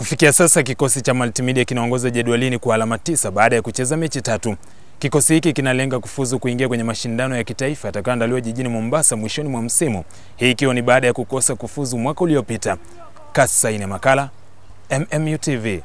Kufikia sasa kikosi cha Multimedia kinaongoza jedwalini kwa alama tisa baada ya kucheza mechi tatu. Kikosi hiki kinalenga kufuzu kuingia kwenye mashindano ya kitaifa yatakayoandaliwa jijini Mombasa mwishoni mwa msimu, hii ikiwa ni baada ya kukosa kufuzu mwaka uliopita. Kasaine makala, MMU TV.